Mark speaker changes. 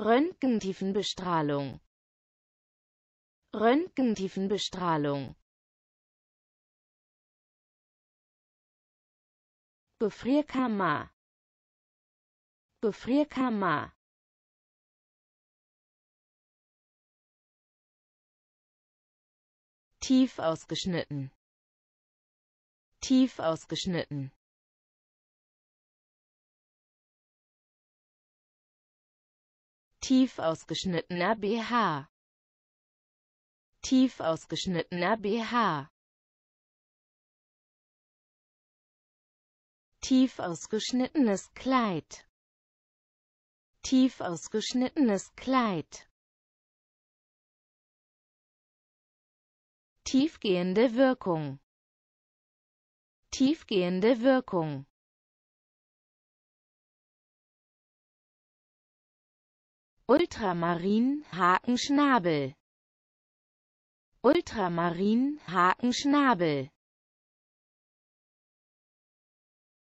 Speaker 1: Röntgentiefenbestrahlung Röntgentiefenbestrahlung Gefrierkammer Gefrierkammer Tief ausgeschnitten Tief ausgeschnitten tief ausgeschnittener BH tief ausgeschnittener BH tief ausgeschnittenes Kleid tief ausgeschnittenes Kleid tiefgehende Wirkung tiefgehende Wirkung Ultramarin Hakenschnabel Ultramarin Hakenschnabel